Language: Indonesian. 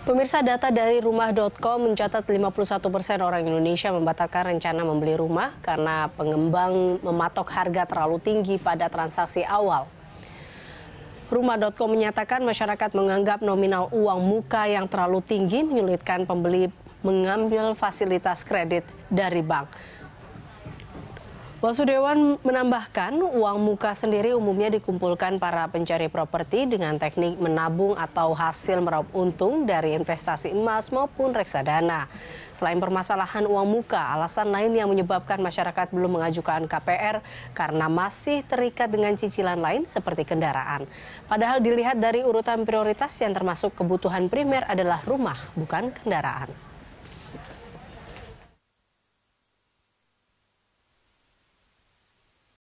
Pemirsa data dari rumah.com mencatat 51 persen orang Indonesia membatalkan rencana membeli rumah karena pengembang mematok harga terlalu tinggi pada transaksi awal. Rumah.com menyatakan masyarakat menganggap nominal uang muka yang terlalu tinggi menyulitkan pembeli mengambil fasilitas kredit dari bank. Wasudewan menambahkan uang muka sendiri umumnya dikumpulkan para pencari properti dengan teknik menabung atau hasil meraup untung dari investasi emas maupun reksadana. Selain permasalahan uang muka, alasan lain yang menyebabkan masyarakat belum mengajukan KPR karena masih terikat dengan cicilan lain seperti kendaraan. Padahal dilihat dari urutan prioritas yang termasuk kebutuhan primer adalah rumah, bukan kendaraan.